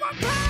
my power.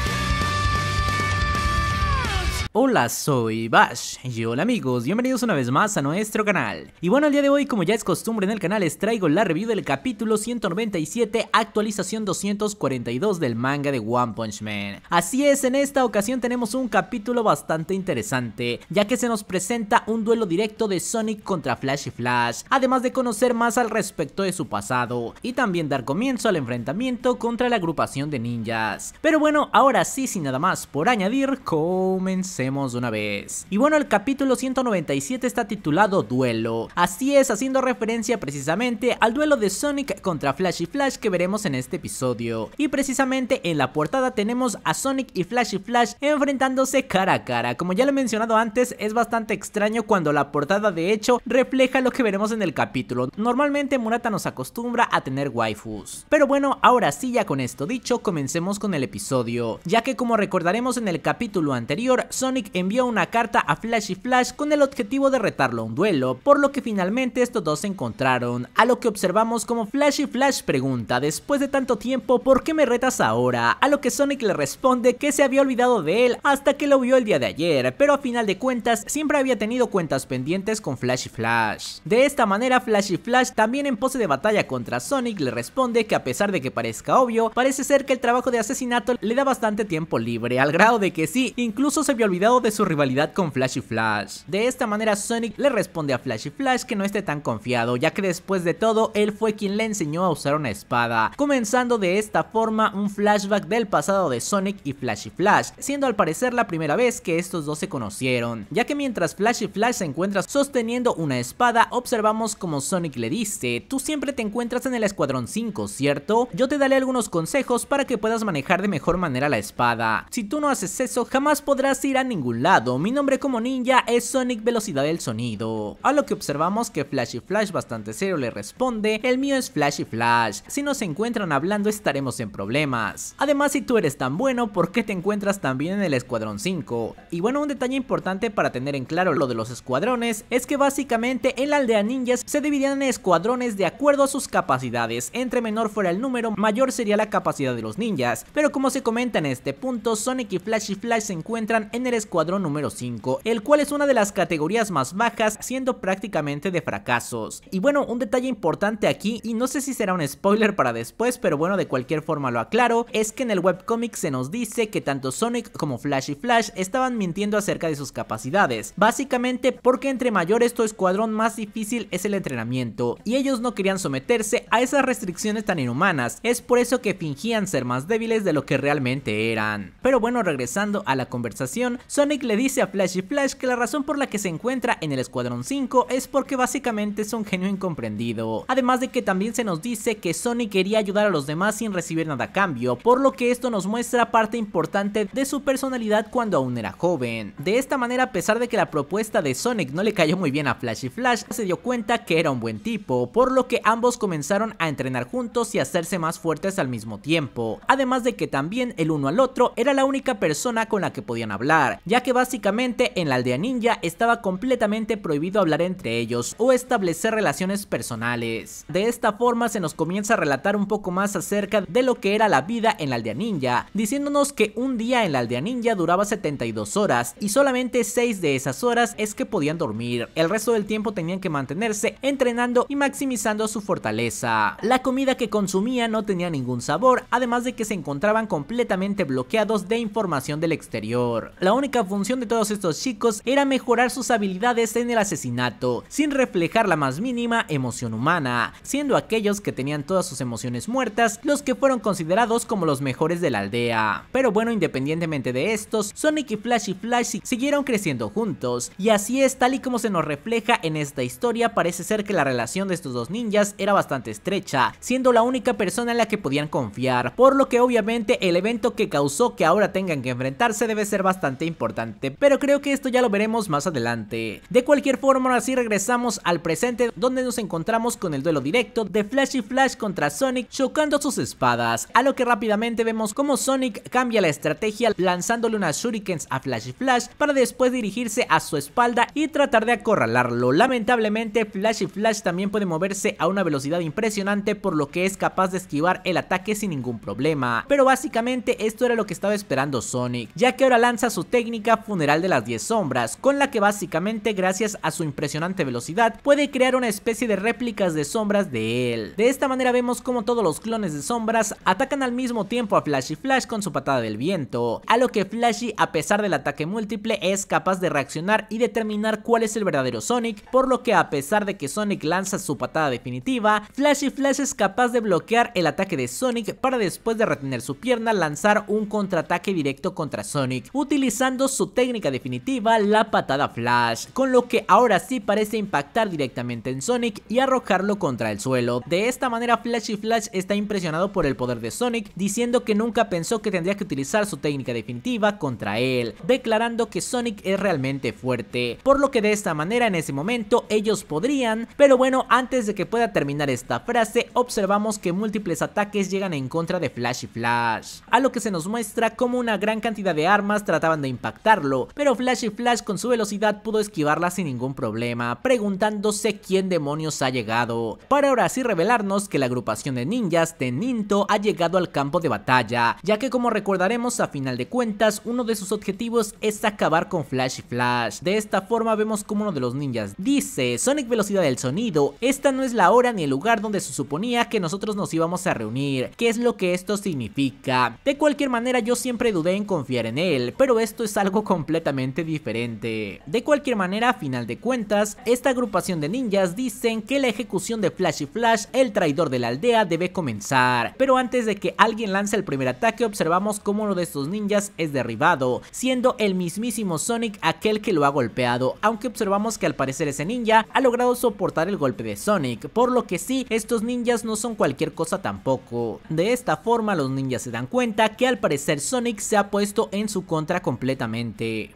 Hola, soy Bash y hola amigos, bienvenidos una vez más a nuestro canal. Y bueno, el día de hoy, como ya es costumbre en el canal, les traigo la review del capítulo 197, actualización 242 del manga de One Punch Man. Así es, en esta ocasión tenemos un capítulo bastante interesante, ya que se nos presenta un duelo directo de Sonic contra Flash y Flash, además de conocer más al respecto de su pasado, y también dar comienzo al enfrentamiento contra la agrupación de ninjas. Pero bueno, ahora sí, sin nada más por añadir, comencemos una vez. Y bueno, el capítulo 197 está titulado Duelo. Así es, haciendo referencia precisamente al duelo de Sonic contra Flash y Flash que veremos en este episodio. Y precisamente en la portada tenemos a Sonic y Flash y Flash enfrentándose cara a cara. Como ya lo he mencionado antes, es bastante extraño cuando la portada de hecho refleja lo que veremos en el capítulo. Normalmente Murata nos acostumbra a tener waifus. Pero bueno, ahora sí ya con esto dicho, comencemos con el episodio. Ya que como recordaremos en el capítulo anterior, Sonic envió una carta a Flash y Flash con el objetivo de retarlo a un duelo, por lo que finalmente estos dos se encontraron, a lo que observamos como Flash y Flash pregunta después de tanto tiempo ¿por qué me retas ahora? A lo que Sonic le responde que se había olvidado de él hasta que lo vio el día de ayer, pero a final de cuentas siempre había tenido cuentas pendientes con Flash y Flash. De esta manera Flash y Flash también en pose de batalla contra Sonic le responde que a pesar de que parezca obvio, parece ser que el trabajo de asesinato le da bastante tiempo libre, al grado de que sí, incluso se vio olvidado de su rivalidad con Flash y Flash. De esta manera Sonic le responde a Flash y Flash que no esté tan confiado, ya que después de todo él fue quien le enseñó a usar una espada, comenzando de esta forma un flashback del pasado de Sonic y Flash y Flash, siendo al parecer la primera vez que estos dos se conocieron, ya que mientras Flash y Flash se encuentra sosteniendo una espada, observamos como Sonic le dice, tú siempre te encuentras en el Escuadrón 5, ¿cierto? Yo te daré algunos consejos para que puedas manejar de mejor manera la espada. Si tú no haces eso, jamás podrás ir a ningún lado, mi nombre como ninja es Sonic Velocidad del Sonido. A lo que observamos que y Flash bastante serio le responde, el mío es Flash y Flash, si nos encuentran hablando estaremos en problemas. Además si tú eres tan bueno, ¿por qué te encuentras también en el Escuadrón 5? Y bueno, un detalle importante para tener en claro lo de los escuadrones, es que básicamente en la aldea ninjas se dividían en escuadrones de acuerdo a sus capacidades, entre menor fuera el número, mayor sería la capacidad de los ninjas, pero como se comenta en este punto, Sonic y y Flash se encuentran en el escuadrón número 5, el cual es una de las categorías más bajas, siendo prácticamente de fracasos. Y bueno, un detalle importante aquí, y no sé si será un spoiler para después, pero bueno, de cualquier forma lo aclaro, es que en el webcomic se nos dice que tanto Sonic como Flash y Flash estaban mintiendo acerca de sus capacidades, básicamente porque entre mayor es tu escuadrón más difícil es el entrenamiento, y ellos no querían someterse a esas restricciones tan inhumanas, es por eso que fingían ser más débiles de lo que realmente eran. Pero bueno, regresando a la conversación, Sonic le dice a Flash y Flash que la razón por la que se encuentra en el Escuadrón 5 es porque básicamente es un genio incomprendido. Además de que también se nos dice que Sonic quería ayudar a los demás sin recibir nada a cambio, por lo que esto nos muestra parte importante de su personalidad cuando aún era joven. De esta manera, a pesar de que la propuesta de Sonic no le cayó muy bien a Flash y Flash, se dio cuenta que era un buen tipo, por lo que ambos comenzaron a entrenar juntos y hacerse más fuertes al mismo tiempo. Además de que también el uno al otro era la única persona con la que podían hablar, ya que básicamente en la aldea ninja estaba completamente prohibido hablar entre ellos o establecer relaciones personales. De esta forma se nos comienza a relatar un poco más acerca de lo que era la vida en la aldea ninja, diciéndonos que un día en la aldea ninja duraba 72 horas y solamente 6 de esas horas es que podían dormir, el resto del tiempo tenían que mantenerse entrenando y maximizando su fortaleza. La comida que consumía no tenía ningún sabor, además de que se encontraban completamente bloqueados de información del exterior. La única única función de todos estos chicos era mejorar sus habilidades en el asesinato, sin reflejar la más mínima emoción humana, siendo aquellos que tenían todas sus emociones muertas los que fueron considerados como los mejores de la aldea. Pero bueno, independientemente de estos, Sonic y Flash y Flash siguieron creciendo juntos, y así es tal y como se nos refleja en esta historia, parece ser que la relación de estos dos ninjas era bastante estrecha, siendo la única persona en la que podían confiar, por lo que obviamente el evento que causó que ahora tengan que enfrentarse debe ser bastante importante, pero creo que esto ya lo veremos más adelante. De cualquier forma, así regresamos al presente donde nos encontramos con el duelo directo de Flash y Flash contra Sonic chocando sus espadas, a lo que rápidamente vemos cómo Sonic cambia la estrategia lanzándole unas shurikens a Flash y Flash para después dirigirse a su espalda y tratar de acorralarlo. Lamentablemente Flash y Flash también puede moverse a una velocidad impresionante por lo que es capaz de esquivar el ataque sin ningún problema, pero básicamente esto era lo que estaba esperando Sonic, ya que ahora lanza su técnica técnica funeral de las 10 sombras, con la que básicamente gracias a su impresionante velocidad puede crear una especie de réplicas de sombras de él. De esta manera vemos como todos los clones de sombras atacan al mismo tiempo a Flash y Flash con su patada del viento, a lo que Flashy a pesar del ataque múltiple es capaz de reaccionar y determinar cuál es el verdadero Sonic, por lo que a pesar de que Sonic lanza su patada definitiva, Flashy Flash es capaz de bloquear el ataque de Sonic para después de retener su pierna lanzar un contraataque directo contra Sonic, utilizando su técnica definitiva, la patada flash, con lo que ahora sí parece impactar directamente en Sonic y arrojarlo contra el suelo. De esta manera y Flash está impresionado por el poder de Sonic, diciendo que nunca pensó que tendría que utilizar su técnica definitiva contra él, declarando que Sonic es realmente fuerte, por lo que de esta manera en ese momento ellos podrían, pero bueno, antes de que pueda terminar esta frase, observamos que múltiples ataques llegan en contra de Flashy Flash, a lo que se nos muestra como una gran cantidad de armas trataban de impactarlo, pero Flash y Flash con su velocidad pudo esquivarla sin ningún problema, preguntándose quién demonios ha llegado, para ahora sí revelarnos que la agrupación de ninjas de Ninto ha llegado al campo de batalla, ya que como recordaremos a final de cuentas uno de sus objetivos es acabar con Flash y Flash, de esta forma vemos como uno de los ninjas dice Sonic velocidad del sonido, esta no es la hora ni el lugar donde se suponía que nosotros nos íbamos a reunir, qué es lo que esto significa, de cualquier manera yo siempre dudé en confiar en él, pero esto es algo completamente diferente. De cualquier manera, a final de cuentas, esta agrupación de ninjas dicen que la ejecución de Flash y Flash, el traidor de la aldea, debe comenzar. Pero antes de que alguien lance el primer ataque, observamos cómo uno de estos ninjas es derribado, siendo el mismísimo Sonic aquel que lo ha golpeado, aunque observamos que al parecer ese ninja ha logrado soportar el golpe de Sonic, por lo que sí, estos ninjas no son cualquier cosa tampoco. De esta forma, los ninjas se dan cuenta que al parecer Sonic se ha puesto en su contra completamente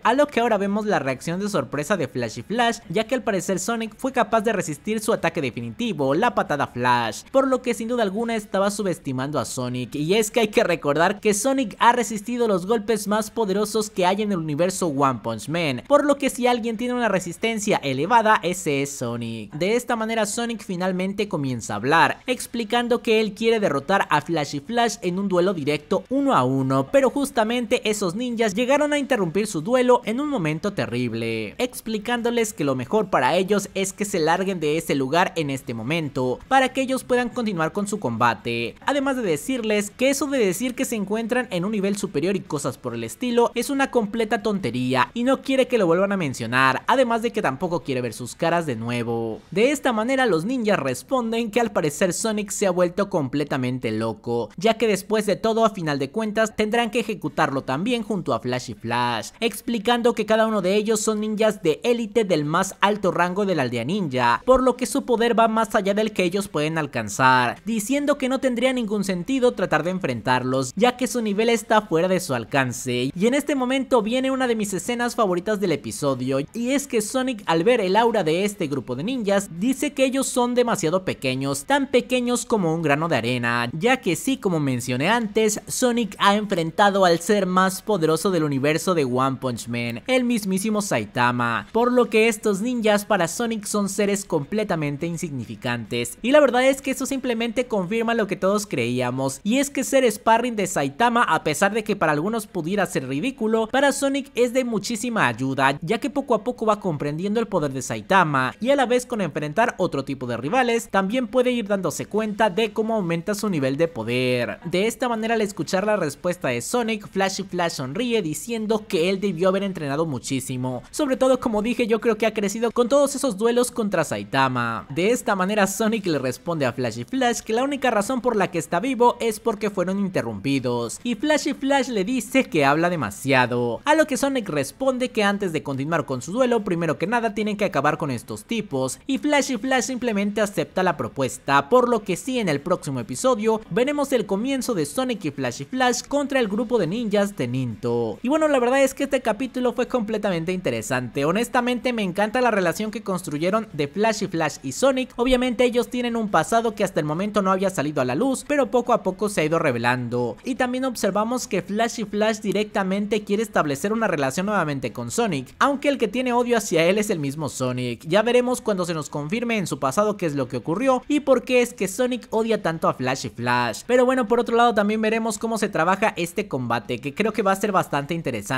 a lo que ahora vemos la reacción de sorpresa de Flash y Flash, ya que al parecer Sonic fue capaz de resistir su ataque definitivo, la patada Flash, por lo que sin duda alguna estaba subestimando a Sonic, y es que hay que recordar que Sonic ha resistido los golpes más poderosos que hay en el universo One Punch Man, por lo que si alguien tiene una resistencia elevada, ese es Sonic. De esta manera Sonic finalmente comienza a hablar, explicando que él quiere derrotar a Flash y Flash en un duelo directo uno a uno, pero justamente esos ninjas llegaron a interrumpir interrumpir su duelo en un momento terrible, explicándoles que lo mejor para ellos es que se larguen de ese lugar en este momento, para que ellos puedan continuar con su combate, además de decirles que eso de decir que se encuentran en un nivel superior y cosas por el estilo es una completa tontería y no quiere que lo vuelvan a mencionar, además de que tampoco quiere ver sus caras de nuevo. De esta manera los ninjas responden que al parecer Sonic se ha vuelto completamente loco, ya que después de todo a final de cuentas tendrán que ejecutarlo también junto a Flash y Flash explicando que cada uno de ellos son ninjas de élite del más alto rango de la aldea ninja, por lo que su poder va más allá del que ellos pueden alcanzar, diciendo que no tendría ningún sentido tratar de enfrentarlos, ya que su nivel está fuera de su alcance. Y en este momento viene una de mis escenas favoritas del episodio, y es que Sonic al ver el aura de este grupo de ninjas, dice que ellos son demasiado pequeños, tan pequeños como un grano de arena, ya que sí, como mencioné antes, Sonic ha enfrentado al ser más poderoso del universo de One Punch Man, el mismísimo Saitama, por lo que estos ninjas para Sonic son seres completamente insignificantes. Y la verdad es que eso simplemente confirma lo que todos creíamos, y es que ser sparring de Saitama, a pesar de que para algunos pudiera ser ridículo, para Sonic es de muchísima ayuda, ya que poco a poco va comprendiendo el poder de Saitama, y a la vez con enfrentar otro tipo de rivales, también puede ir dándose cuenta de cómo aumenta su nivel de poder. De esta manera al escuchar la respuesta de Sonic, Flash Flash sonríe diciendo que él debió haber entrenado muchísimo. Sobre todo, como dije, yo creo que ha crecido con todos esos duelos contra Saitama. De esta manera, Sonic le responde a Flash y Flash que la única razón por la que está vivo es porque fueron interrumpidos. Y Flash y Flash le dice que habla demasiado. A lo que Sonic responde que antes de continuar con su duelo, primero que nada tienen que acabar con estos tipos. Y Flash y Flash simplemente acepta la propuesta, por lo que sí en el próximo episodio veremos el comienzo de Sonic y Flash y Flash contra el grupo de ninjas de Ninto. Y bueno, la verdad es que este capítulo fue completamente interesante. Honestamente me encanta la relación que construyeron de Flash y Flash y Sonic. Obviamente ellos tienen un pasado que hasta el momento no había salido a la luz, pero poco a poco se ha ido revelando. Y también observamos que Flash y Flash directamente quiere establecer una relación nuevamente con Sonic, aunque el que tiene odio hacia él es el mismo Sonic. Ya veremos cuando se nos confirme en su pasado qué es lo que ocurrió y por qué es que Sonic odia tanto a Flash y Flash. Pero bueno, por otro lado también veremos cómo se trabaja este combate, que creo que va a ser bastante interesante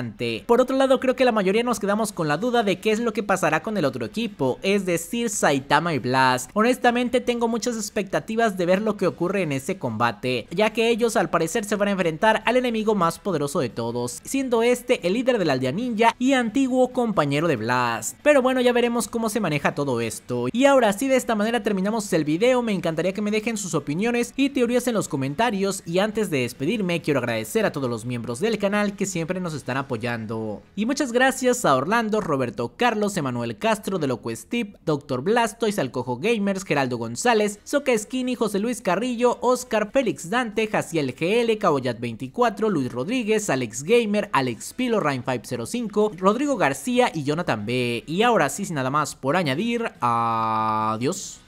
por otro lado, creo que la mayoría nos quedamos con la duda de qué es lo que pasará con el otro equipo, es decir, Saitama y Blast. Honestamente, tengo muchas expectativas de ver lo que ocurre en ese combate, ya que ellos al parecer se van a enfrentar al enemigo más poderoso de todos, siendo este el líder de la aldea ninja y antiguo compañero de Blast. Pero bueno, ya veremos cómo se maneja todo esto. Y ahora sí, de esta manera terminamos el video, me encantaría que me dejen sus opiniones y teorías en los comentarios y antes de despedirme quiero agradecer a todos los miembros del canal que siempre nos están apoyando apoyando. Y muchas gracias a Orlando, Roberto Carlos, Emanuel Castro, de Loco Steve, Dr. y Salcojo Gamers, Geraldo González, Soca Skinny, José Luis Carrillo, Oscar Félix Dante, Jaciel GL, Caboyat24, Luis Rodríguez, Alex Gamer, Alex Pilo, Ryan505, Rodrigo García y Jonathan B. Y ahora sí, sin nada más por añadir, adiós.